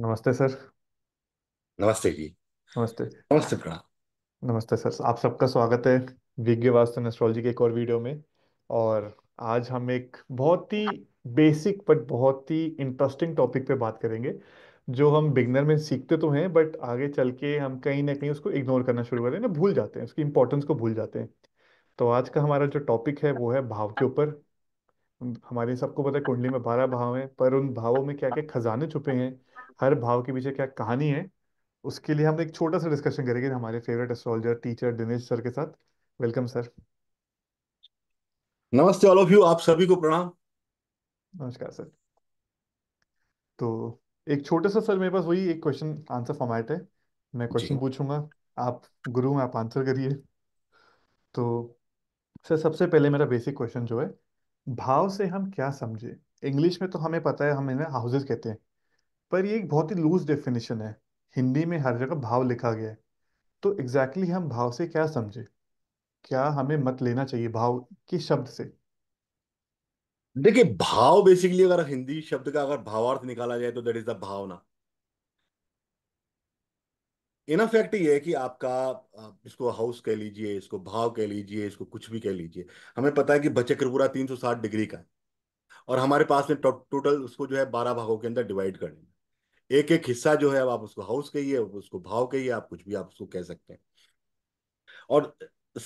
नमस्ते सर नमस्ते जी नमस्ते नमस्ते नमस्ते सर आप सबका स्वागत है विज्ञ वास्तव एस्ट्रोलॉजी के एक और वीडियो में और आज हम एक बहुत ही बेसिक बट बहुत ही इंटरेस्टिंग टॉपिक पे बात करेंगे जो हम बिगनर में सीखते तो हैं बट आगे चल के हम कहीं ना कहीं उसको इग्नोर करना शुरू करें ना भूल जाते हैं उसकी इंपॉर्टेंस को भूल जाते हैं तो आज का हमारा जो टॉपिक है वो है भाव के ऊपर हमारे सबको पता है कुंडली में बारह भाव हैं पर उन भावों में क्या क्या खजाने छुपे हैं हर भाव के पीछे क्या कहानी है उसके लिए हम एक छोटा सा डिस्कशन करेंगे हमारे favourite astrologer teacher Dinesh sir के साथ वेलकम सर नमस्ते ऑल ऑफ यू आप सभी को प्रणाम नमस्कार सर तो एक छोटे सा सर मेरे पास वही एक क्वेश्चन आंसर फॉर्मेट है मैं क्वेश्चन पूछूंगा आप गुरु हैं आप आंसर करिए तो सर सबसे पहले मेरा बेसिक क्वेश्चन जो है भाव से हम क्या समझे इंग्लिश में तो हमें पता है हम इन्हें हाउसेस कहते हैं पर ये एक बहुत ही लूज डेफिनेशन है हिंदी में हर जगह भाव लिखा गया है तो एग्जैक्टली exactly हम भाव से क्या समझे क्या हमें मत लेना चाहिए भाव के शब्द से देखिए भाव बेसिकली अगर हिंदी शब्द का अगर भावार्थ निकाला जाए तो that is the bhavna in effect ये है कि आपका इसको हाउस कह लीजिए इसको भाव कह लीजिए इसको कुछ भी कह लीजिए हमें पता है कि बचे त्रिपुरा तीन सौ साठ डिग्री का है और हमारे पास में टोटल उसको जो है बारह भागों के अंदर डिवाइड कर लेंगे एक एक हिस्सा जो है आप उसको हाउस कहिए उसको भाव कहिए आप कुछ भी आप उसको कह सकते हैं और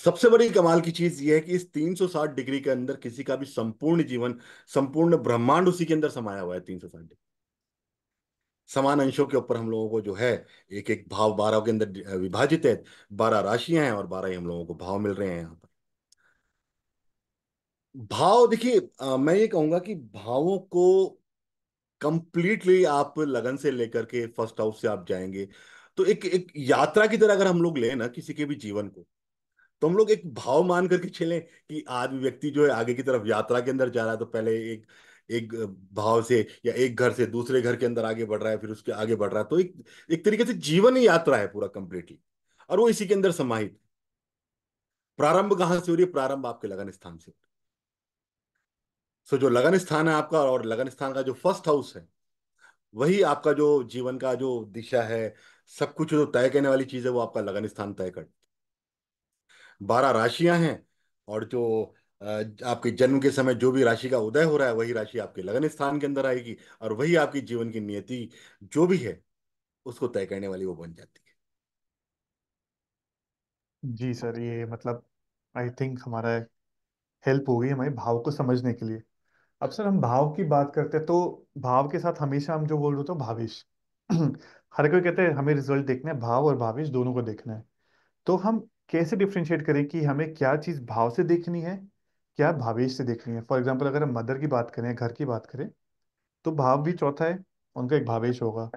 सबसे बड़ी कमाल की चीज यह है कि इस 360 डिग्री के अंदर किसी का भी संपूर्ण जीवन संपूर्ण ब्रह्मांड उसी के अंदर समाया हुआ है 360 डिग्री समान अंशों के ऊपर हम लोगों को जो है एक एक भाव बारह के अंदर विभाजित है बारह राशियां हैं और बारह ही हम लोगों को भाव मिल रहे हैं यहाँ पर भाव देखिए मैं ये कहूंगा कि भावों को कंप्लीटली आप लगन से लेकर के फर्स्ट हाउस से आप जाएंगे तो एक एक यात्रा की तरह अगर हम लोग लें ना किसी के भी जीवन को तो हम लोग एक भाव मान करके चले कि आज व्यक्ति जो है आगे की तरफ यात्रा के अंदर जा रहा है तो पहले एक एक भाव से या एक घर से दूसरे घर के अंदर आगे बढ़ रहा है फिर उसके आगे बढ़ रहा है तो एक एक तरीके से जीवन ही यात्रा है पूरा कंप्लीटली और वो इसी के अंदर समाहित प्रारंभ कहां से हो रही है प्रारंभ आपके लगन स्थान से हो रही सो जो लगन स्थान है आपका और लगन स्थान का जो फर्स्ट हाउस है वही आपका जो जीवन का जो दिशा है सब कुछ जो तय करने वाली चीज है वो आपका लगन स्थान तय कर बारह राशियां हैं और जो आपके जन्म के समय जो भी राशि का उदय हो रहा है वही राशि आपके लगन स्थान के अंदर आएगी और वही आपकी जीवन की नियति जो भी है उसको तय करने वाली वो बन जाती है जी सर ये मतलब आई थिंक हमारा हेल्प होगी हमारे भाव को समझने के लिए अब सर हम भाव की बात करते हैं तो भाव के साथ हमेशा हम जो बोल रहे होते हैं भावेश हर कोई कहते हैं हमें रिजल्ट देखना है भाव और भावेश दोनों को देखना है तो हम कैसे डिफ्रेंशिएट करें कि हमें क्या चीज़ भाव से देखनी है क्या भावेश से देखनी है फॉर एग्जाम्पल अगर हम मदर की बात करें घर की बात करें तो भाव भी चौथा है उनका एक भावेश होगा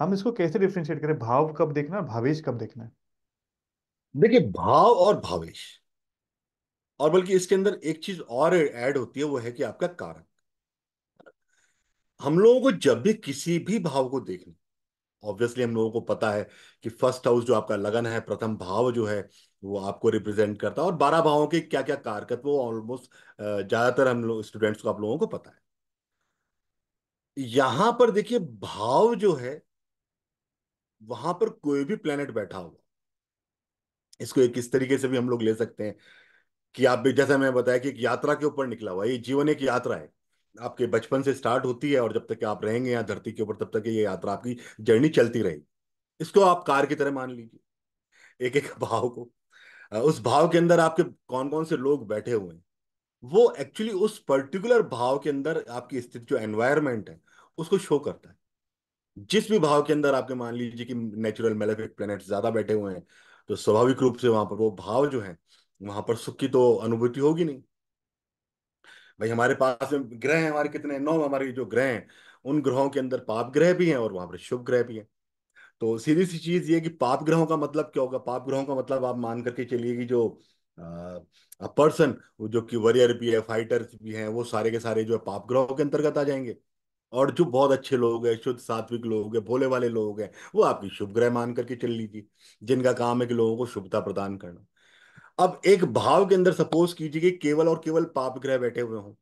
हम इसको कैसे डिफ्रेंशिएट करें भाव कब देखना है भावेश कब देखना है देखिए भाव और भावेश और बल्कि इसके अंदर एक चीज और ऐड होती है वो है कि आपका कारक हम लोगों को जब भी किसी भी भाव को देखना ऑब्वियसली हम लोगों को पता है कि फर्स्ट हाउस जो आपका लगन है प्रथम भाव जो है वो आपको रिप्रेजेंट करता है और बारह भावों के क्या क्या कारकत्व ऑलमोस्ट ज्यादातर हम लोग स्टूडेंट्स को आप लोगों को पता है यहां पर देखिए भाव जो है वहां पर कोई भी प्लेनेट बैठा हुआ इसको एक किस तरीके से भी हम लोग ले सकते हैं कि आप भी जैसे मैं बताया कि एक यात्रा के ऊपर निकला हुआ ये जीवन एक यात्रा है आपके बचपन से स्टार्ट होती है और जब तक आप रहेंगे यहाँ धरती के ऊपर तब तक ये यात्रा आपकी जर्नी चलती रहेगी इसको आप कार की तरह मान लीजिए एक एक भाव को उस भाव के अंदर आपके कौन कौन से लोग बैठे हुए हैं वो एक्चुअली उस पर्टिकुलर भाव के अंदर आपकी स्थिति जो एनवायरमेंट है उसको शो करता है जिस भी भाव के अंदर आपके मान लीजिए कि नेचुरल मेलेफिक प्लेनेट ज्यादा बैठे हुए हैं तो स्वाभाविक रूप से वहां पर वो भाव जो है वहां पर सुख की तो अनुभूति होगी नहीं भाई हमारे पास में ग्रह हैं हमारे कितने नौ हमारे जो ग्रह हैं उन ग्रहों के अंदर पाप ग्रह भी हैं और वहां पर शुभ ग्रह भी हैं तो सीधी सी चीज ये कि पाप ग्रहों का मतलब क्या होगा पाप ग्रहों का मतलब आप मान करके चलिए कि जो पर्सन जो कि वॉरियर भी है फाइटर्स भी हैं वो सारे के सारे जो है पाप ग्रहों के अंतर्गत आ जाएंगे और जो बहुत अच्छे लोग हैं शुद्ध सात्विक लोग हैं भोले वाले लोग हैं वो आपकी शुभ ग्रह मान करके चल लीजिए जिनका काम है कि लोगों को शुभता प्रदान करना अब एक भाव के अंदर सपोज कीजिए कि केवल और केवल पाप ग्रह बैठे हुए हों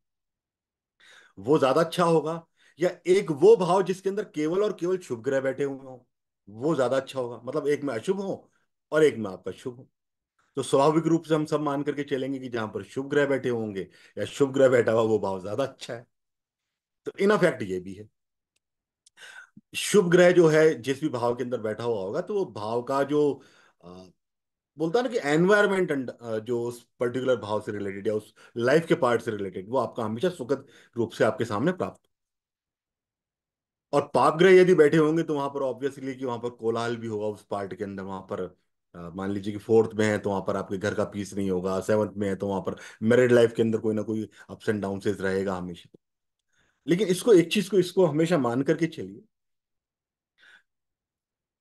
वो ज्यादा अच्छा होगा या एक वो भाव जिसके अंदर केवल और केवल शुभ ग्रह बैठे हुए हों वो ज्यादा अच्छा होगा मतलब एक में अशुभ हो और एक में आपका शुभ हो तो स्वाभाविक रूप से हम सब मान करके चलेंगे कि जहां पर शुभ ग्रह बैठे होंगे या शुभ ग्रह बैठा हुआ वो भाव ज्यादा अच्छा है तो इन अफेक्ट ये भी है शुभ ग्रह जो है जिस भी भाव के अंदर बैठा हुआ होगा तो वो भाव का जो बोलता ना कि एनवायरमेंट uh, जो उस पर्टिकुलर भाव से रिलेटेड या उस लाइफ के पार्ट से रिलेटेड वो आपका हमेशा सुखद रूप से आपके सामने प्राप्त और पापग्रह यदि बैठे होंगे तो वहां पर ऑब्वियसली कि वहां पर कोलाहल भी होगा उस पार्ट के अंदर वहां पर uh, मान लीजिए कि फोर्थ में है तो वहां पर आपके घर का पीस नहीं होगा सेवंथ में है तो वहां पर मैरिड लाइफ के अंदर कोई ना कोई अप्स एंड डाउन रहेगा हमेशा लेकिन इसको एक चीज को इसको हमेशा मान करके चलिए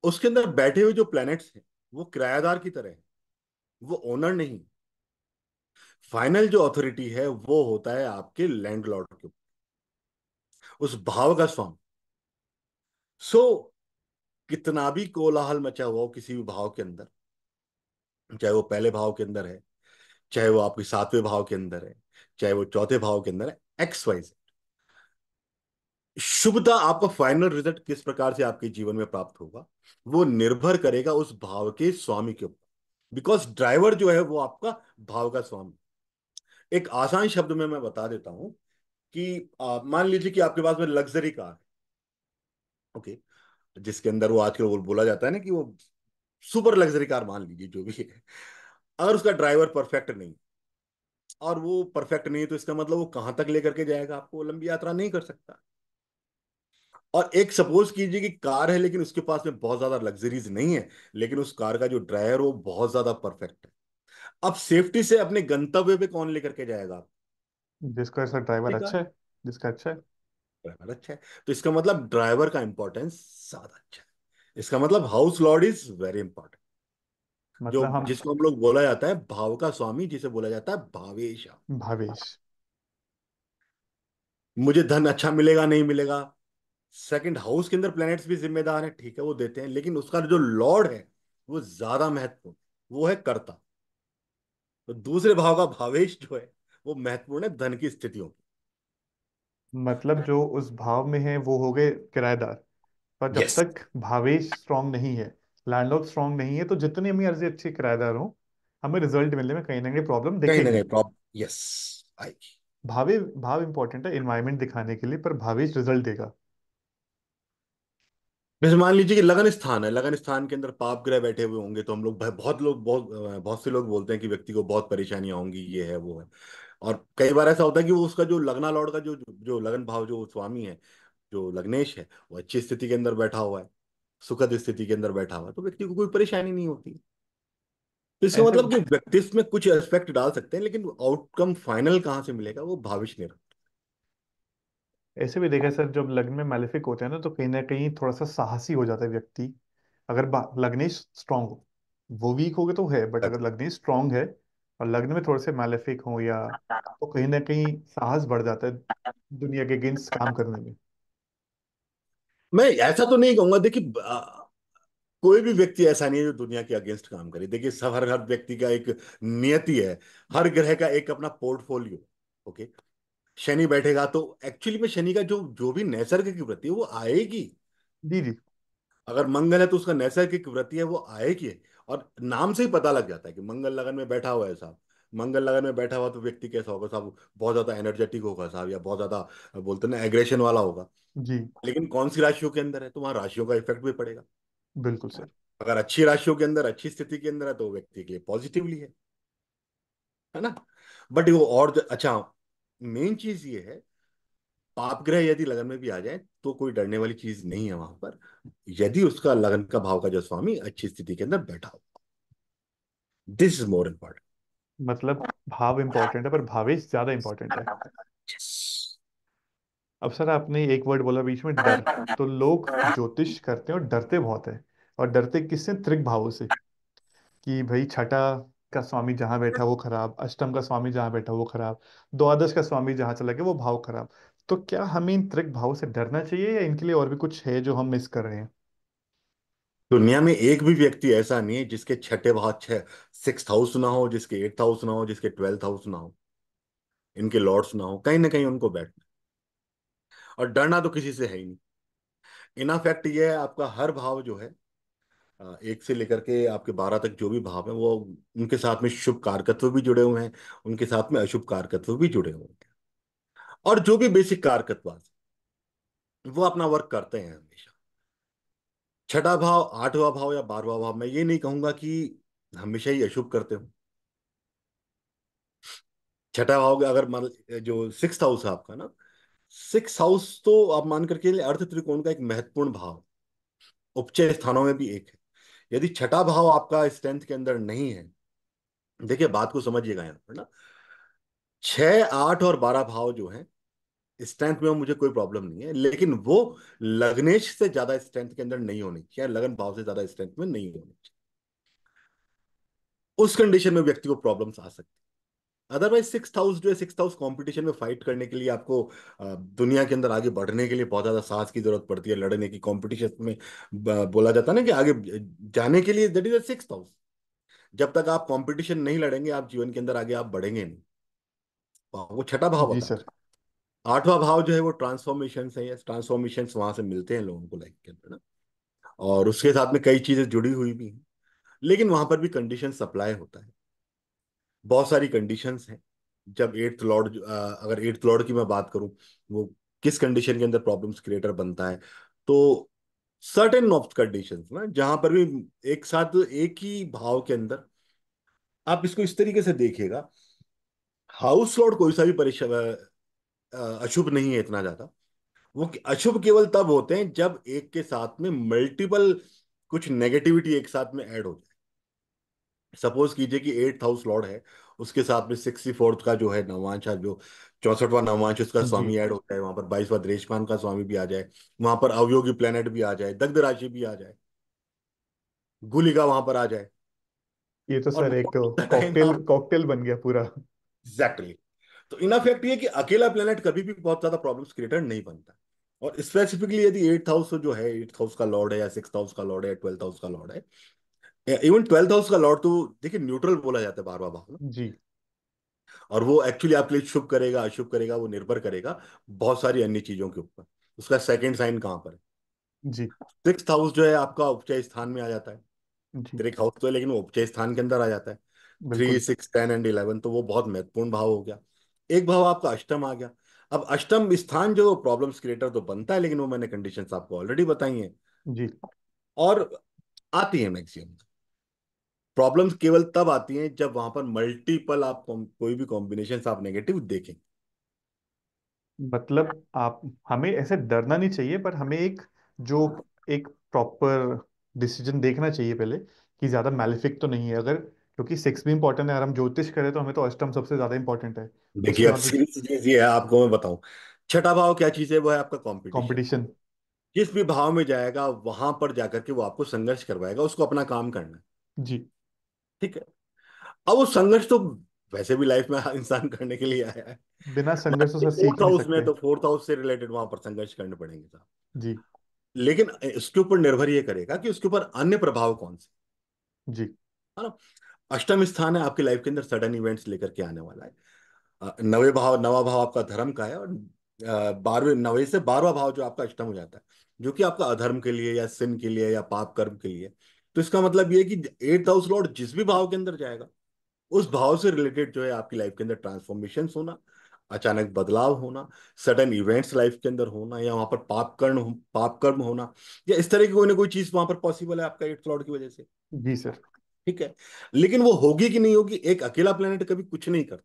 उसके अंदर बैठे हुए जो प्लैनेट्स हैं वो किरायादार की तरह है वो ओनर नहीं फाइनल जो अथॉरिटी है वो होता है आपके लैंडलॉर्ड के ऊपर उस भाव का स्वामी सो so, कितना भी कोलाहल मचा हुआ हो किसी भी भाव के अंदर चाहे वो पहले भाव के अंदर है चाहे वो आपके सातवें भाव के अंदर है चाहे वो चौथे भाव के अंदर है एक्स वाई शुभता आपका फाइनल रिजल्ट किस प्रकार से आपके जीवन में प्राप्त होगा वो निर्भर करेगा उस भाव के स्वामी के ऊपर बिकॉज ड्राइवर जो है वो आपका भाव का स्वामी एक आसान शब्द में मैं बता देता हूं कि मान लीजिए कि आपके पास में लग्जरी कार है ओके जिसके अंदर वो आजकल बोला जाता है ना कि वो सुपर लग्जरी कार मान लीजिए जो भी है अगर उसका ड्राइवर परफेक्ट नहीं और वो परफेक्ट नहीं है तो इसका मतलब वो कहां तक लेकर के जाएगा आपको लंबी यात्रा नहीं कर सकता और एक सपोज कीजिए कि कार है लेकिन उसके पास में बहुत ज्यादा लग्जरीज नहीं है लेकिन उस कार का जो ड्राइवर वो बहुत ज्यादा परफेक्ट है अब सेफ्टी से अपने गंतव्य पे कौन लेकर के जाएगा जिसका ऐसा ड्राइवर अच्छा है जिसका अच्छा है ड्राइवर अच्छा है तो इसका मतलब ड्राइवर का इंपॉर्टेंस ज्यादा अच्छा है इसका मतलब house lord is very important मतलब जो हम जिसको हम लोग बोला जाता है भाव का स्वामी जिसे बोला जाता है भावेश भावेश मुझे धन अच्छा मिलेगा नहीं मिलेगा सेकंड हाउस के अंदर प्लैनेट्स भी जिम्मेदार हैं ठीक है वो देते हैं लेकिन उसका जो लॉर्ड है वो ज्यादा महत्वपूर्ण वो है कर्ता तो दूसरे भाव का भावेश जो है वो महत्वपूर्ण है धन की स्थितियों की मतलब जो उस भाव में है वो हो गए किराएदार पर जब yes. तक भावेश स्ट्रांग नहीं है लैंडलॉर्ड स्ट्रांग नहीं है तो जितने भी अर्जी अच्छे किराएदार हो हमें रिजल्ट मिलने में कहीं ना कहीं प्रॉब्लम भावे भाव इंपॉर्टेंट है एनवायरमेंट दिखाने के लिए पर भावेश रिजल्ट देगा जैसे मान लीजिए कि लगन स्थान है लगन स्थान के अंदर पाप ग्रह बैठे हुए होंगे तो हम लोग बहुत लोग बहुत बहुत से लोग बोलते हैं कि व्यक्ति को बहुत परेशानियां होंगी ये है वो है और कई बार ऐसा होता है कि वो उसका जो लगना लौट का जो जो लगन भाव जो स्वामी है जो लग्नेश है वो अच्छी स्थिति के अंदर बैठा हुआ है सुखद स्थिति के अंदर बैठा हुआ है तो व्यक्ति को कोई परेशानी नहीं होती तो इसका मतलब कि व्यक्ति में कुछ एस्पेक्ट डाल सकते हैं लेकिन आउटकम फाइनल कहाँ से मिलेगा वो भाविश निर्भर ऐसे भी देखा सर जब लग्न में मैलिफिक होते हैं ना तो कहीं ना कहीं थोड़ा सा साहसी हो जाता है व्यक्ति अगर लग्न ही स्ट्रांग हो वो वीक हो गए तो है बट अगर लग्न ही स्ट्रांग है और लग्न में थोड़े से मैलिफिक हो या तो कहीं ना कहीं साहस बढ़ जाता है दुनिया के अगेंस्ट काम करने में मैं ऐसा तो नहीं कहूंगा देखिए कोई भी व्यक्ति ऐसा नहीं है जो दुनिया के अगेंस्ट काम करे देखिए सब हर हर व्यक्ति का एक नियति है हर ग्रह का एक अपना पोर्टफोलियो ओके शनि बैठेगा तो एक्चुअली में शनि का जो जो भी नैसर्गिक वृत्ति है वो आएगी जी जी अगर मंगल है तो उसका नैसर्गिक वृत्ति है वो आएगी और नाम से ही पता लग जाता है कि मंगल लगन में बैठा हुआ है साहब मंगल लगन में बैठा हुआ तो व्यक्ति कैसा होगा साहब बहुत ज्यादा एनर्जेटिक होगा साहब या बहुत ज्यादा बोलते ना एग्रेशन वाला होगा जी लेकिन कौन सी राशियों के अंदर है तो वहां राशियों का इफेक्ट भी पड़ेगा बिल्कुल सर अगर अच्छी राशियों के अंदर अच्छी स्थिति के अंदर है तो व्यक्ति के लिए पॉजिटिवली है है ना बट वो और अच्छा मेन चीज ये है पाप ग्रह यदि लगन में भी आ जाए तो कोई डरने वाली चीज नहीं है वहां पर यदि उसका लगन का भाव का जो स्वामी अच्छी स्थिति के अंदर बैठा हो दिस इज मोर इम्पोर्टेंट मतलब भाव इम्पोर्टेंट है पर भावेश ज्यादा इम्पोर्टेंट है अब सर आपने एक वर्ड बोला बीच में डर तो लोग ज्योतिष करते हैं और डरते बहुत है और डरते किससे त्रिक भावों से कि भाई छठा का स्वामी जहां बैठा वो खराब अष्टम का स्वामी जहां बैठा वो खराब द्वादश का स्वामी जहां चला गया वो भाव खराब तो क्या हमें इन त्रिक भाव से डरना चाहिए या इनके लिए और भी कुछ है जो हम मिस कर रहे हैं दुनिया में एक भी व्यक्ति ऐसा नहीं है जिसके छठे भाव छह सिक्स हाउस ना हो जिसके एट हाउस ना हो जिसके ट्वेल्थ हाउस ना हो इनके लॉर्ड्स ना हो कहीं ना कहीं उनको बैठना और डरना तो किसी से है ही नहीं इनाफेक्ट ये है आपका हर भाव जो है एक से लेकर के आपके बारह तक जो भी भाव है वो उनके साथ में शुभ कारकत्व भी जुड़े हुए हैं उनके साथ में अशुभ कारकत्व भी जुड़े हुए हैं और जो भी बेसिक कारकत्व वो अपना वर्क करते हैं हमेशा छठा भाव आठवां भाव या बारहवा भाव मैं ये नहीं कहूंगा कि हमेशा ही अशुभ करते हो छठा भाव अगर मान जो सिक्स हाउस है आपका ना सिक्स हाउस तो आप मान करके अर्थ त्रिकोण का एक महत्वपूर्ण भाव उपचय स्थानों में भी एक है यदि छठा भाव आपका स्ट्रेंथ के अंदर नहीं है देखिए बात को समझिएगा यहाँ पर ना छह आठ और बारह भाव जो है स्ट्रेंथ में मुझे कोई प्रॉब्लम नहीं है लेकिन वो लग्नेश से ज्यादा स्ट्रेंथ के अंदर नहीं होनी चाहिए लगन भाव से ज्यादा स्ट्रेंथ में नहीं होनी चाहिए उस कंडीशन में व्यक्ति को प्रॉब्लम्स आ सकती अदरवाइज सिक्स हाउस जो है सिक्स हाउस कॉम्पिटिशन में फाइट करने के लिए आपको दुनिया के अंदर आगे बढ़ने के लिए बहुत ज़्यादा साहस की जरूरत पड़ती है लड़ने की कॉम्पिटिशन में बोला जाता है ना कि आगे जाने के लिए दैट इज अक्स हाउस जब तक आप कॉम्पिटिशन नहीं लड़ेंगे आप जीवन के अंदर आगे आप बढ़ेंगे नहीं हाँ, वो छठा भाव जी सर आठवां भाव जो है वो ट्रांसफॉर्मेशन है ट्रांसफॉर्मेशन वहां से मिलते हैं लोगों को लाइफ के अंदर ना और उसके साथ में कई चीजें जुड़ी हुई भी हैं लेकिन वहां पर भी कंडीशन सप्लाई होता है बहुत सारी कंडीशन हैं जब एट्थ लॉर्ड अगर एट्थ लॉर्ड की मैं बात करूं वो किस कंडीशन के अंदर प्रॉब्लम्स क्रिएटर बनता है तो सर्टेन ऑफ कंडीशन ना जहां पर भी एक साथ एक ही भाव के अंदर आप इसको इस तरीके से देखिएगा हाउस लॉर्ड कोई सा भी परेशान अशुभ नहीं है इतना ज्यादा वो अशुभ केवल तब होते हैं जब एक के साथ में मल्टीपल कुछ नेगेटिविटी एक साथ में ऐड हो जाए सपोज कीजिए कि एट हाउस लॉर्ड है उसके साथ में सिक्सटी फोर्थ का जो है नवांश जो चौसठवा नवांश उसका स्वामी ऐड होता है वहां पर बाईसवा द्रेशमान का स्वामी भी आ जाए वहां पर अवयोगी प्लेनेट भी आ जाए दग्ध राशि भी आ जाए गुलिका वहां पर आ जाए ये तो सर एक कॉकटेल कॉकटेल बन गया पूरा एग्जैक्टली तो इन इफेक्ट ये कि अकेला प्लेनेट कभी भी बहुत ज्यादा प्रॉब्लम्स क्रिएटर नहीं बनता और स्पेसिफिकली यदि एट्थ हाउस जो है एट्थ हाउस का लॉर्ड है या सिक्स हाउस का लॉर्ड है ट्वेल्थ हाउस का लॉर्ड है इवन ट्वेल्थ हाउस का लॉर्ड तो देखिए न्यूट्रल बोला जाता है बार बार जी और वो एक्चुअली आपके लिए शुभ करेगा अशुभ करेगा वो निर्भर करेगा बहुत सारी अन्य चीजों के ऊपर उसका सेकंड साइन कहां पर है जी सिक्स हाउस जो है आपका उपचय स्थान में आ जाता है जी। हाउस तो है लेकिन उपचय स्थान के अंदर आ जाता है three six ten and eleven तो वो बहुत महत्वपूर्ण भाव हो गया एक भाव आपका अष्टम आ गया अब अष्टम स्थान जो प्रॉब्लम क्रिएटर तो बनता है लेकिन वो मैंने कंडीशन आपको ऑलरेडी बताई है जी और आती है मैक्सिमम प्रॉब्लम्स केवल तब आती हैं जब वहां पर मल्टीपल आप कोई भी कॉम्बिनेशन आप नेगेटिव देखें मतलब आप हमें ऐसे डरना नहीं चाहिए पर हमें एक जो एक प्रॉपर डिसीजन देखना चाहिए पहले कि ज़्यादा मैलिफिक तो नहीं है अगर क्योंकि सिक्स भी इंपॉर्टेंट है अगर हम ज्योतिष करें तो हमें तो अष्टम सबसे ज़्यादा इंपॉर्टेंट है देखिए चीज ये है आपको मैं बताऊं छठा भाव क्या चीज है वो है आपका कॉम्पिटिशन जिस भी भाव में जाएगा वहां पर जाकर के वो आपको संघर्ष करवाएगा उसको अपना काम करना जी ठीक है अब वो संघर्ष तो वैसे भी लाइफ में इंसान करने के लिए आया है बिना संघर्ष से सीख हाउस में तो फोर्थ हाउस से रिलेटेड वहां पर संघर्ष करने पड़ेंगे साहब जी लेकिन इसके ऊपर निर्भर ये करेगा कि उसके ऊपर अन्य प्रभाव कौन से जी है ना अष्टम स्थान है आपकी लाइफ के अंदर सडन इवेंट्स लेकर के आने वाला है नवे भाव नवा भाव आपका धर्म का है और बारहवें नवे से बारवा भाव जो आपका अष्टम हो जाता है जो कि आपका अधर्म के लिए या सिन के लिए या पाप कर्म के लिए तो इसका मतलब ये कि एट हाउस लॉर्ड जिस भी भाव के अंदर जाएगा उस भाव से रिलेटेड जो है आपकी लाइफ के अंदर ट्रांसफॉर्मेशन होना अचानक बदलाव होना सडन इवेंट्स लाइफ के अंदर होना या वहां पर पाप पापकर्म पाप कर्म होना या इस तरह की कोई ना कोई चीज वहां पर पॉसिबल है आपका एट लॉर्ड की वजह से जी सर ठीक है लेकिन वो होगी कि नहीं होगी एक अकेला प्लेनेट कभी कुछ नहीं करता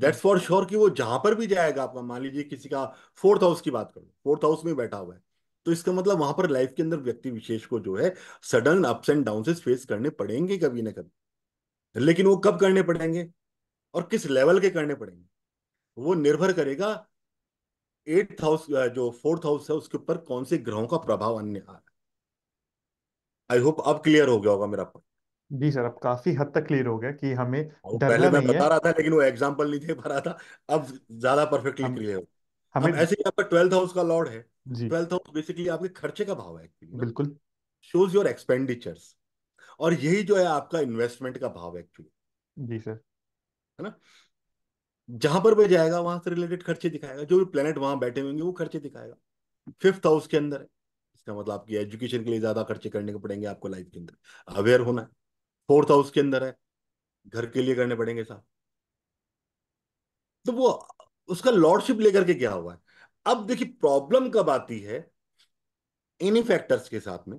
दैट्स फॉर श्योर कि वो जहां पर भी जाएगा आपका मान लीजिए किसी का फोर्थ हाउस की बात करो फोर्थ हाउस में बैठा हुआ है तो इसका मतलब वहां पर लाइफ के अंदर व्यक्ति विशेष को जो है sudden ups and down face करने पड़ेंगे कभी ना कभी लेकिन वो कब करने पड़ेंगे और किस लेवल के करने पड़ेंगे वो निर्भर करेगा एट हाउस जो फोर्थ हाउस है उसके ऊपर कौन से ग्रहों का प्रभाव अन्य आ रहा है आई होप अब क्लियर हो गया होगा मेरा पॉइंट जी सर अब काफी हद तक क्लियर हो गया कि हमें oh, पहले मैं बता रहा था लेकिन वो एग्जांपल नहीं दे पा रहा था अब ज्यादा परफेक्टली क्लियर हो हमें हाँ, ऐसे ही आपका ट्वेल्थ हाउस का लॉर्ड है ट्वेल्थ हाउस बेसिकली आपके खर्चे का भाव है एक्चुअली बिल्कुल शोज योर एक्सपेंडिचर्स और यही जो है आपका इन्वेस्टमेंट का भाव है एक्चुअली जी सर है ना जहां पर वह जाएगा वहां से रिलेटेड खर्चे दिखाएगा जो भी प्लेनेट वहां बैठे होंगे वो खर्चे दिखाएगा फिफ्थ हाउस के अंदर है इसका मतलब आपकी एजुकेशन के लिए ज्यादा खर्चे करने को पड़ेंगे आपको लाइफ के अंदर अवेयर होना है फोर्थ हाउस के अंदर है घर के लिए करने पड़ेंगे साहब तो वो उसका लॉर्डशिप लेकर के क्या हुआ है अब देखिए प्रॉब्लम कब आती है इन्हीं फैक्टर्स के साथ में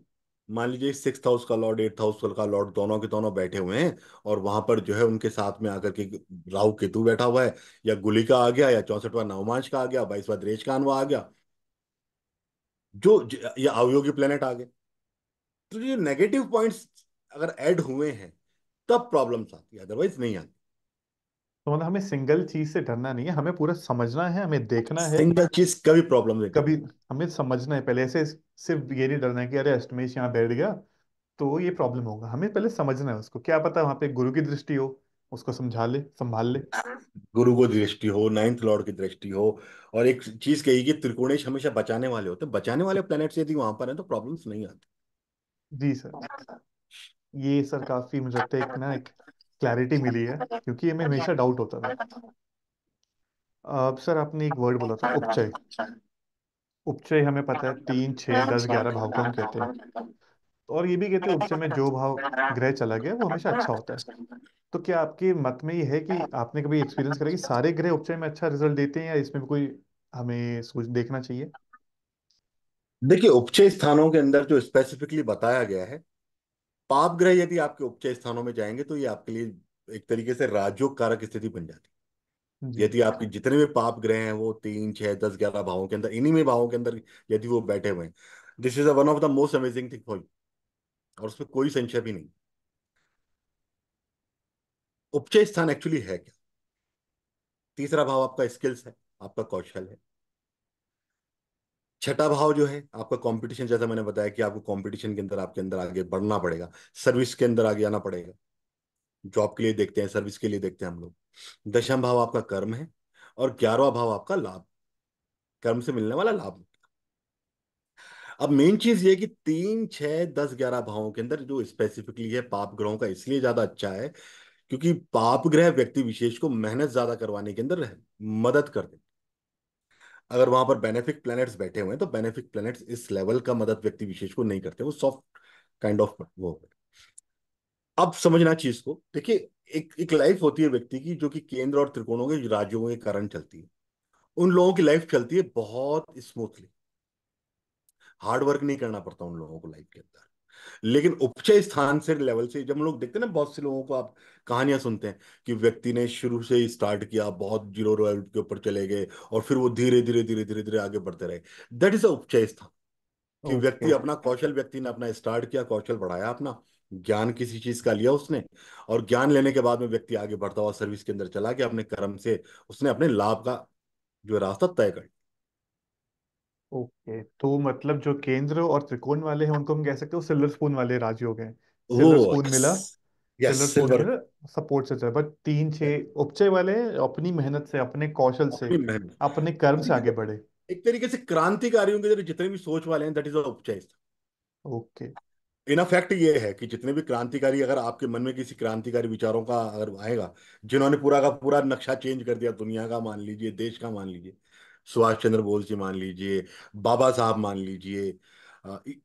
मान लीजिए सिक्स हाउस का लॉर्ड एट हाउस का लॉर्ड दोनों के दोनों बैठे हुए हैं और वहां पर जो है उनके साथ में आकर के राहु केतु बैठा हुआ है या गुली का आ गया या चौसठवा नवमांश का आ गया बाईसवा द्रेज का अनुवा आ गया जो या अवयोगी प्लेनेट आ गए तो ये नेगेटिव पॉइंट्स अगर ऐड हुए हैं तब प्रॉब्लम्स आती है अदरवाइज नहीं आती तो मतलब हमें सिंगल चीज से डरना नहीं है हमें पूरा समझना है हमें देखना है सिंगल चीज कभी प्रॉब्लम नहीं कभी हमें समझना है पहले ऐसे सिर्फ ये नहीं डरना है कि अरे अष्टमेश यहाँ बैठ गया तो ये प्रॉब्लम होगा हमें पहले समझना है उसको क्या पता वहां पे गुरु की दृष्टि हो उसको समझा ले संभाल ले गुरु को दृष्टि हो नाइन्थ लॉर्ड की दृष्टि हो और एक चीज कही कि त्रिकोणेश हमेशा बचाने वाले होते बचाने वाले प्लेनेट यदि वहां पर है तो प्रॉब्लम्स नहीं आते जी सर ये सर काफी मुझे ना एक क्लैरिटी मिली है क्योंकि हमें हमेशा डाउट अच्छा। होता था अब सर आपने एक वर्ड बोला था उपचय उपचय हमें पता है तीन छह दस ग्यारह भाव को हम कहते हैं और ये भी कहते हैं उपचय में जो भाव ग्रह चला गया वो हमेशा अच्छा होता है तो क्या आपके मत में ये है कि आपने कभी एक्सपीरियंस करा कि सारे ग्रह उपचय में अच्छा रिजल्ट देते हैं या इसमें भी कोई हमें सोच देखना चाहिए देखिए उपचय स्थानों के अंदर जो स्पेसिफिकली बताया गया है पाप ग्रह यदि आपके उपचय स्थानों में जाएंगे तो ये आपके लिए एक तरीके से राजयोग कारक स्थिति बन जाती है यदि आपके जितने भी पाप ग्रह हैं वो तीन छह दस ग्यारह भावों के अंदर इन्हीं में भावों के अंदर यदि वो बैठे हुए हैं this is one of the most amazing thing for you और उसमें कोई संशय भी नहीं उपचय स्थान एक्चुअली है क्या तीसरा भाव आपका स्किल्स है आपका कौशल है छठा भाव जो है आपका कंपटीशन जैसा मैंने बताया कि आपको कंपटीशन के अंदर आपके अंदर आगे बढ़ना पड़ेगा सर्विस के अंदर आगे आना पड़ेगा जॉब के लिए देखते हैं सर्विस के लिए देखते हैं हम लोग दशम भाव आपका कर्म है और ग्यारहवा भाव आपका लाभ कर्म से मिलने वाला लाभ अब मेन चीज ये कि तीन छह दस ग्यारह भावों के अंदर जो स्पेसिफिकली है पाप ग्रहों का इसलिए ज्यादा अच्छा है क्योंकि पाप ग्रह व्यक्ति विशेष को मेहनत ज्यादा करवाने के अंदर मदद करते अगर वहां पर बेनिफिक प्लैनेट्स बैठे हुए हैं तो बेनिफिक प्लैनेट्स इस लेवल का मदद व्यक्ति विशेष को नहीं करते वो सॉफ्ट काइंड ऑफ वो अब समझना चीज को देखिए एक एक लाइफ होती है व्यक्ति की जो कि केंद्र और त्रिकोणों के राज्यों के कारण चलती है उन लोगों की लाइफ चलती है बहुत स्मूथली हार्ड वर्क नहीं करना पड़ता उन लोगों को लाइफ के अंदर लेकिन उपचय स्थान से लेवल से जब हम लोग देखते हैं ना बहुत से लोगों को आप कहानियां सुनते हैं कि व्यक्ति ने शुरू से ही स्टार्ट किया बहुत जीरो रॉयल के ऊपर चले गए और फिर वो धीरे धीरे धीरे धीरे धीरे आगे बढ़ते रहे दैट इज अ उपचय स्थान कि व्यक्ति अपना कौशल व्यक्ति ने अपना स्टार्ट किया कौशल बढ़ाया अपना ज्ञान किसी चीज का लिया उसने और ज्ञान लेने के बाद में व्यक्ति आगे बढ़ता हुआ सर्विस के अंदर चला गया अपने कर्म से उसने अपने लाभ का जो रास्ता तय कर ओके तो मतलब जो केंद्र और त्रिकोण वाले हैं उनको हम कह सकते हो सिल्वर स्पून वाले राजयोग हैं सिल्वर स्पून मिला सिल्वर स्पून सिल्वर मिला सपोर्ट से बट तीन छह उपचय वाले अपनी मेहनत से अपने कौशल से अपनी मेहनत अपने कर्म से आगे बढ़े एक तरीके से क्रांतिकारियों के जितने भी सोच वाले हैं दैट इज उपचय ओके इन फैक्ट ये है कि जितने भी क्रांतिकारी अगर आपके मन में किसी क्रांतिकारी विचारों का अगर आएगा जिन्होंने पूरा का पूरा नक्शा चेंज कर दिया दुनिया का मान लीजिए देश का मान लीजिए सुभाष चंद्र बोस जी मान लीजिए बाबा साहब मान लीजिए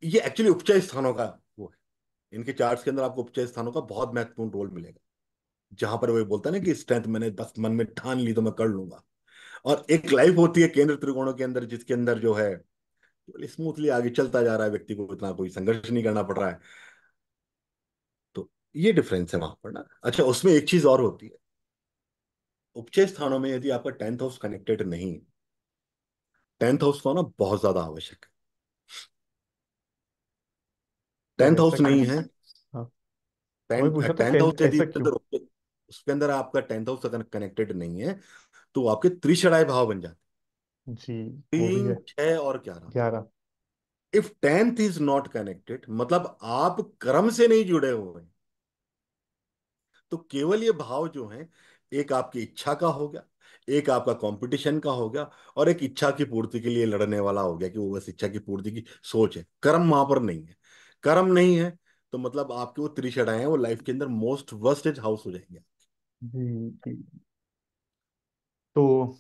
ये एक्चुअली उपचय स्थानों का वो है इनके चार्ट के अंदर आपको उपचय स्थानों का बहुत महत्वपूर्ण रोल मिलेगा जहां पर वो बोलता है ना कि स्ट्रेंथ मैंने दस मन में ठान ली तो मैं कर लूंगा और एक लाइफ होती है केंद्र त्रिकोणों के अंदर जिसके अंदर जो है स्मूथली आगे चलता जा रहा है व्यक्ति को इतना कोई संघर्ष नहीं करना पड़ रहा है तो ये डिफरेंस है वहां पर ना अच्छा उसमें एक चीज और होती है उपचय स्थानों में यदि आपका टेंथ हाउस कनेक्टेड नहीं टेंथ हाउस का होना बहुत ज्यादा आवश्यक है तो टेंथ हाउस नहीं है हाँ। टेंथ हाउस यदि उसके अंदर आपका टेंथ हाउस अगर कनेक्टेड नहीं है तो आपके त्रिशराय भाव बन जाते जी तीन छह और ग्यारह ग्यारह if tenth is not connected मतलब आप कर्म से नहीं जुड़े हुए तो केवल ये भाव जो है एक आपकी इच्छा का हो गया एक आपका कंपटीशन का हो गया और एक इच्छा की पूर्ति के लिए लड़ने वाला हो गया कि वो बस इच्छा की पूर्ति की सोच है कर्म वहां पर नहीं है कर्म नहीं है तो मतलब आपके वो त्रिशड़ाएं हैं वो लाइफ के अंदर मोस्ट वर्स्टेज हाउस हो जाएंगे जी तो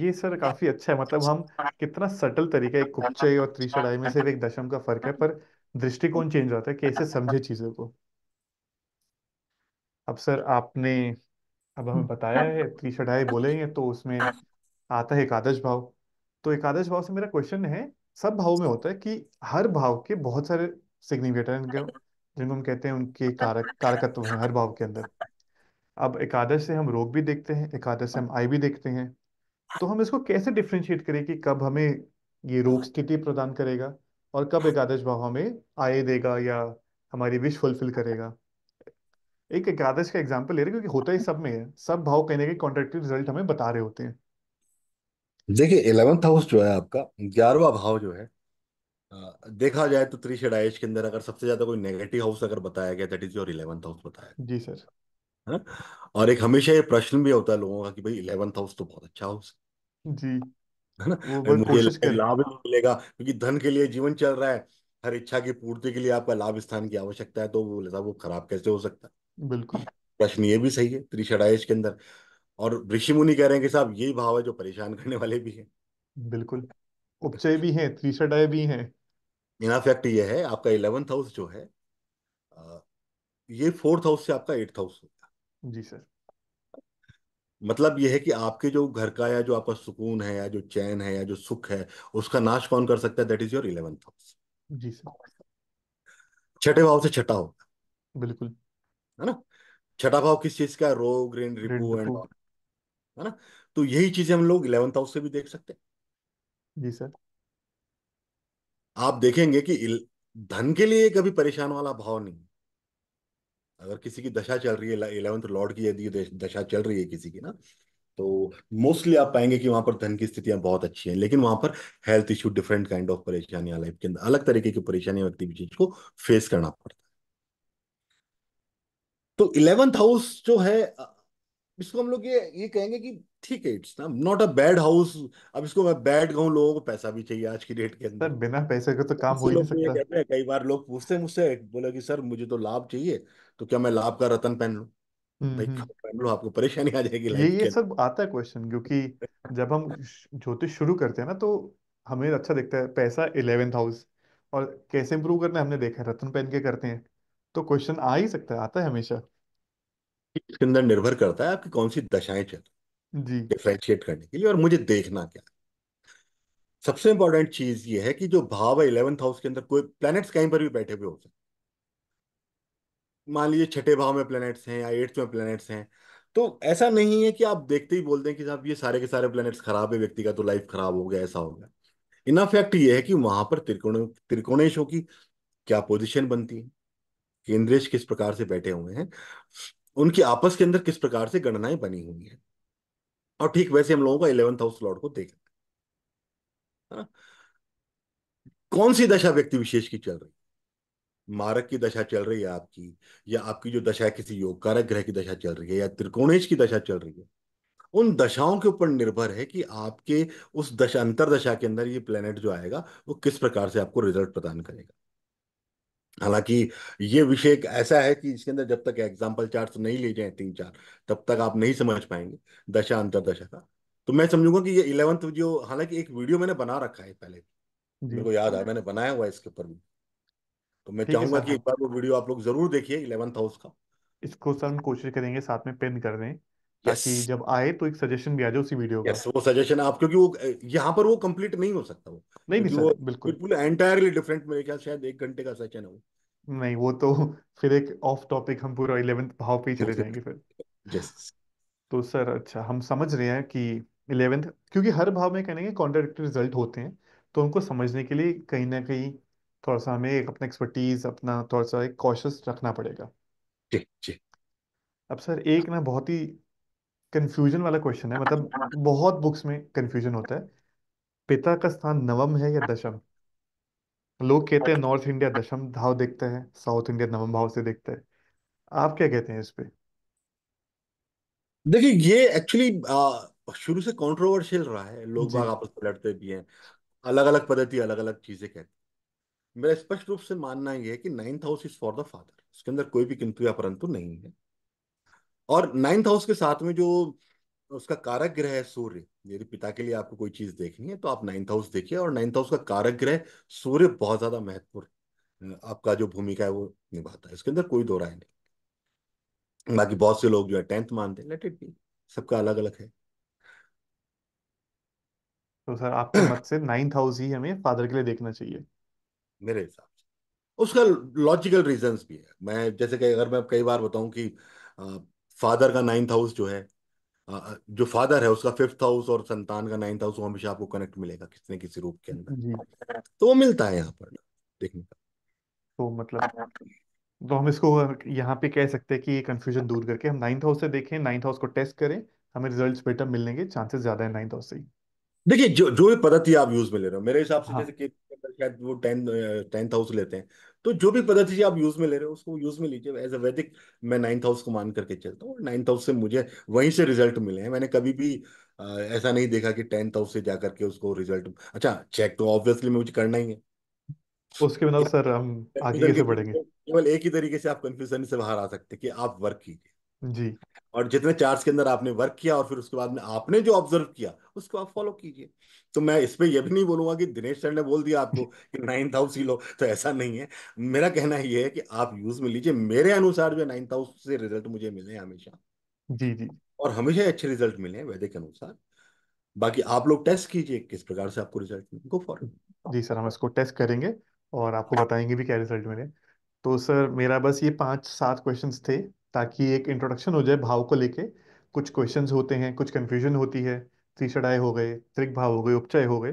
ये सर काफी अच्छा है मतलब हम कितना सटल तरीका एक कुछ और त्रिशड़ाई में सिर्फ एक दशम का फर्क है पर दृष्टिकोण चेंज हो है कैसे समझे चीजों को अब सर आपने अब हमें बताया हाँ। है तीस अढ़ाई बोलेंगे तो उसमें आता है एकादश भाव तो एकादश भाव से मेरा क्वेश्चन है सब भाव में होता है कि हर भाव के बहुत सारे सिग्निफिकेटर इनके जिनको हम कहते हैं उनके कारक कारकत्व हैं हर भाव के अंदर अब एकादश से हम रोग भी देखते हैं एकादश से हम आय भी देखते हैं तो हम इसको कैसे डिफ्रेंशिएट करें कि कब हमें ये रोग स्थिति प्रदान करेगा और कब एकादश भाव हमें आय देगा या हमारी विश फुलफिल करेगा एक एकादश का एग्जाम्पल ले रहे क्योंकि होता ही सब में है सब भाव कहने के कहीं रिजल्ट हमें बता रहे होते हैं देखिए इलेवंथ हाउस जो है आपका ग्यारहवा भाव जो है देखा जाए तो त्रिश डाइश के अंदर अगर सबसे ज्यादा कोई नेगेटिव हाउस अगर बताया गया that is your eleventh house बताया जी सर है ना और एक हमेशा ये प्रश्न भी होता है लोगों का कि भाई इलेवंथ हाउस तो बहुत अच्छा हाउस जी है ना बहुत मुझे कोशिश करें लाभ भी मिलेगा क्योंकि धन के लिए जीवन चल रहा है हर इच्छा की पूर्ति के लिए आपका लाभ स्थान की आवश्यकता है तो वो वो खराब कैसे हो सकता है बिल्कुल प्रश्न ये भी सही है त्रिशडायश के अंदर और ऋषि मुनि कह रहे हैं कि साहब यही भाव है जो परेशान करने वाले भी हैं बिल्कुल उपचय भी हैं त्रिशडाय भी हैं इनाफेक्ट ये है आपका इलेवंथ हाउस जो है ये फोर्थ हाउस से आपका एट्थ हाउस होगा जी सर मतलब यह है कि आपके जो घर का या जो आपका सुकून है या जो चैन है या जो सुख है उसका नाश कौन कर सकता है that is your eleventh house जी सर छठे भाव से छठा होगा बिल्कुल है ना छठा भाव किस चीज का रोग ऋण रिपू एंड है ना तो यही चीजें हम लोग इलेवंथ हाउस से भी देख सकते हैं जी सर आप देखेंगे कि धन के लिए कभी परेशान वाला भाव नहीं अगर किसी की दशा चल रही है इलेवंथ लॉर्ड की यदि दशा चल रही है किसी की ना तो मोस्टली आप पाएंगे कि वहां पर धन की स्थितियां बहुत अच्छी हैं लेकिन वहां पर health issue different kind of परेशानियां लाइफ के अंदर अलग तरीके की परेशानियां व्यक्ति चीज को फेस करना पड़ता है तो इलेवेंथ हाउस जो है इसको हम लोग ये ये कहेंगे कि ठीक है it's not a bad house अब इसको मैं बैड कहूँ लोगों को पैसा भी चाहिए आज की डेट के अंदर बिना पैसे के तो काम हो ही नहीं सकता कहते हैं कई बार लोग पूछते हैं मुझसे बोला कि सर मुझे तो लाभ चाहिए तो क्या मैं लाभ का रतन पहन लू हम्म, हम्म। पहन लो आपको परेशानी आ जाएगी ये ये सब आता है क्वेश्चन क्योंकि जब हम ज्योतिष शुरू करते हैं ना तो हमें अच्छा दिखता है पैसा इलेवेंथ हाउस और कैसे इम्प्रूव करना है हमने देखा है रतन पहन के करते हैं तो क्वेश्चन आ ही सकता है आता है हमेशा इसके अंदर निर्भर करता है आपकी कौन सी दशाएं चल जी डिफ्रेंशिएट करने के लिए और मुझे देखना क्या है सबसे इंपॉर्टेंट चीज ये है कि जो भाव है इलेवंथ हाउस के अंदर कोई प्लैनेट्स कहीं पर भी बैठे हुए हो सकते मान लीजिए छठे भाव में प्लैनेट्स हैं या एट्थ में प्लैनेट्स हैं तो ऐसा नहीं है कि आप देखते ही बोलते हैं कि साहब ये सारे के सारे प्लैनेट्स खराब है व्यक्ति का तो लाइफ खराब हो गया ऐसा हो गया इन ये है कि वहां पर त्रिकोण त्रिकोणेशों की क्या पोजिशन बनती है केंद्रेश किस प्रकार से बैठे हुए हैं उनकी आपस के अंदर किस प्रकार से गणनाएं बनी हुई हैं और ठीक वैसे हम लोगों का इलेवंथ हाउस लॉर्ड को देखना है कौन सी दशा व्यक्ति विशेष की चल रही मारक की दशा चल रही है आपकी या आपकी जो दशा है किसी योग कारक ग्रह की दशा चल रही है या त्रिकोणेश की दशा चल रही है उन दशाओं के ऊपर निर्भर है कि आपके उस दशा अंतर दशा के अंदर ये प्लेनेट जो आएगा वो किस प्रकार से आपको रिजल्ट प्रदान करेगा हालांकि ये विषय ऐसा है कि इसके अंदर जब तक एग्जाम्पल चार्ट नहीं ले जाए तीन चार तब तक आप नहीं समझ पाएंगे दशा अंतर दशा का तो मैं समझूंगा कि ये इलेवंथ जो हालांकि एक वीडियो मैंने बना रखा है पहले मेरे को याद है मैंने बनाया हुआ है इसके ऊपर भी तो मैं चाहूंगा कि एक बार वो वीडियो आप लोग जरूर देखिए इलेवंथ हाउस का इसको सर हम कोशिश करेंगे साथ में पिन कर दें ताकि yes. जब आए तो एक सजेशन भी आ जाए उसी वीडियो का yes, वो सजेशन आप क्योंकि वो यहाँ पर वो कंप्लीट नहीं हो सकता वो नहीं नहीं सर बिल्कुल बिल्कुल एंटायरली डिफरेंट मेरे ख्याल शायद एक घंटे का सेशन है वो नहीं वो तो फिर एक ऑफ टॉपिक हम पूरा इलेवेंथ भाव पे ही चले जाएंगे फिर yes. तो सर अच्छा हम समझ रहे हैं कि इलेवेंथ क्योंकि हर भाव में कहने के कॉन्ट्राडिक्टी रिजल्ट होते हैं तो उनको समझने के लिए कहीं ना कहीं थोड़ा सा हमें एक अपना एक्सपर्टीज अपना थोड़ा सा एक कॉशस रखना पड़ेगा जी जी अब सर एक ना बहुत ही कंफ्यूजन वाला क्वेश्चन है मतलब हाँ। बहुत बुक्स में कंफ्यूजन होता है पिता का स्थान नवम है या दशम लोग कहते हैं नॉर्थ इंडिया दशम भाव देखता है साउथ इंडिया नवम भाव से देखता है आप क्या कहते हैं इस पे देखिए ये एक्चुअली शुरू से कंट्रोवर्शियल रहा है लोग जी आपस में लड़ते भी हैं अलग अलग पद्धति अलग अलग चीजें कहते हैं मेरा स्पष्ट रूप से मानना यह है कि ninth house is for the father इसके अंदर कोई भी किंतु या परंतु नहीं है और नाइन्थ हाउस के साथ में जो उसका कारक ग्रह है सूर्य यदि पिता के लिए आपको कोई चीज देखनी है तो आप नाइन्थ हाउस देखिए और नाइन्थ हाउस का कारक ग्रह सूर्य बहुत ज्यादा महत्वपूर्ण आपका जो भूमिका है वो निभाता है इसके अंदर कोई दो राय नहीं बाकी बहुत से लोग जो है टेंथ मानते हैं लेट इट बी सबका अलग अलग है तो सर आपके मत से नाइन्थ हाउस ही हमें फादर के लिए देखना चाहिए मेरे हिसाब से उसका लॉजिकल रीजंस भी है मैं जैसे कि अगर मैं कई बार बताऊं कि फादर का नाइन्थ हाउस जो है जो फादर है उसका फिफ्थ हाउस और संतान का नाइन्थ हाउस वो हमेशा आपको कनेक्ट मिलेगा किसी किसी रूप के अंदर तो वो मिलता है यहाँ पर देखने का तो मतलब तो हम इसको यहाँ पे कह सकते हैं कि ये कंफ्यूजन दूर करके हम नाइन्थ हाउस से देखें नाइन्थ हाउस को टेस्ट करें हमें रिजल्ट्स बेटर मिलने के चांसेस ज्यादा है नाइन्थ हाउस से देखिए जो जो भी पद्धति आप यूज में ले रहे हो मेरे हिसाब से हाँ. जैसे कि शायद वो टेन टेन हाउस लेते हैं तो जो भी पद्धति आप यूज में ले रहे हो उसको यूज में लीजिए एज अ वैदिक मैं नाइन्थ हाउस को मान करके चलता हूँ नाइन्थ हाउस से मुझे वहीं से रिजल्ट मिले हैं मैंने कभी भी आ, ऐसा नहीं देखा कि टेंथ हाउस से जा करके उसको रिजल्ट अच्छा चेक तो ऑब्वियसली मुझे करना ही है उसके बिना सर हम आगे कैसे बढ़ेंगे केवल एक ही तरीके से आप कंफ्यूजन से बाहर आ सकते कि आप वर्क कीजिए जी और जितने चार्ट्स के अंदर आपने वर्क किया और फिर उसके बाद में आपने जो ऑब्जर्व किया उसको आप फॉलो कीजिए तो मैं इस पर यह भी नहीं बोलूंगा कि दिनेश सर ने बोल दिया आपको कि नाइन्थ हाउस ही लो तो ऐसा नहीं है मेरा कहना यह है कि आप यूज में लीजिए मेरे अनुसार जो नाइन्थ हाउस से रिजल्ट मुझे मिले हमेशा जी जी और हमेशा अच्छे रिजल्ट मिले हैं वैदिक अनुसार बाकी आप लोग टेस्ट कीजिए किस प्रकार से आपको रिजल्ट मिले गो फॉर जी सर हम इसको टेस्ट करेंगे और आपको बताएंगे भी क्या रिजल्ट मिले तो सर मेरा बस ये पांच सात क्वेश्चंस थे ताकि एक इंट्रोडक्शन हो जाए भाव को लेके कुछ क्वेश्चंस होते हैं कुछ कन्फ्यूजन होती है त्रिषडाय हो गए त्रिक भाव हो गए उपचय हो गए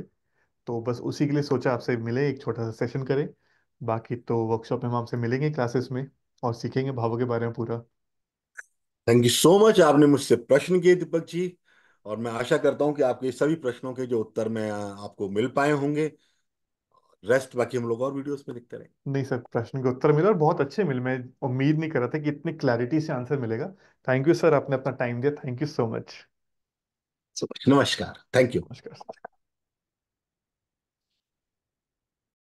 तो बस उसी के लिए सोचा आपसे मिले एक छोटा सा सेशन करें बाकी तो वर्कशॉप में हम आपसे मिलेंगे क्लासेस में और सीखेंगे भावों के बारे में पूरा थैंक यू सो मच आपने मुझसे प्रश्न किए दीपक जी और मैं आशा करता हूँ कि आपके सभी प्रश्नों के जो उत्तर मैं आपको मिल पाए होंगे रेस्ट बाकी हम लोग और वीडियोस में लिखते रहे नहीं सर प्रश्न के उत्तर मिले और बहुत अच्छे मिले मैं उम्मीद नहीं कर रहा था कि इतनी क्लैरिटी से आंसर मिलेगा थैंक यू सर आपने अपना टाइम दिया थैंक यू सो मच नमस्कार थैंक यू नमस्कार